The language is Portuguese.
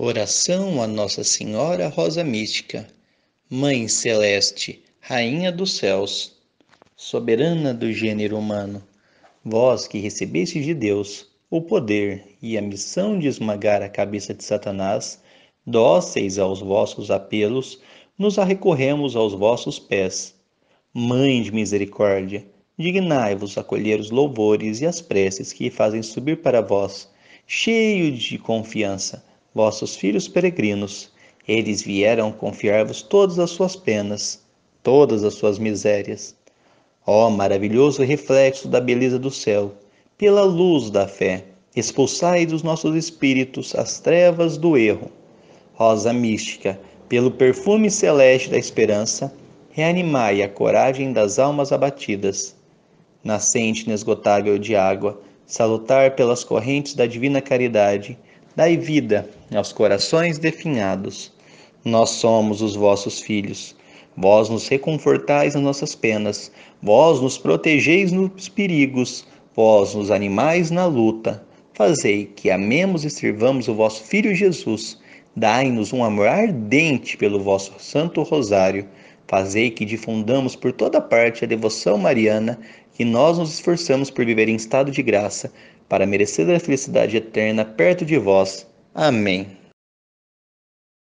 Oração a Nossa Senhora Rosa Mística, Mãe Celeste, Rainha dos Céus, Soberana do gênero humano, vós que recebeste de Deus o poder e a missão de esmagar a cabeça de Satanás, dóceis aos vossos apelos, nos arrecorremos aos vossos pés. Mãe de misericórdia, dignai-vos acolher os louvores e as preces que fazem subir para vós, cheio de confiança vossos filhos peregrinos. Eles vieram confiar-vos todas as suas penas, todas as suas misérias. Ó oh, maravilhoso reflexo da beleza do céu, pela luz da fé, expulsai dos nossos espíritos as trevas do erro. Rosa mística, pelo perfume celeste da esperança, reanimai a coragem das almas abatidas. Nascente inesgotável de água, salutar pelas correntes da divina caridade, Dai vida aos corações definhados. Nós somos os vossos filhos. Vós nos reconfortais nas nossas penas, vós nos protegeis nos perigos, vós nos animais na luta. Fazei que amemos e sirvamos o vosso Filho Jesus. Dai-nos um amor ardente pelo vosso Santo Rosário. Fazei que difundamos por toda parte a devoção mariana, e nós nos esforçamos por viver em estado de graça, para merecer a felicidade eterna perto de vós. Amém.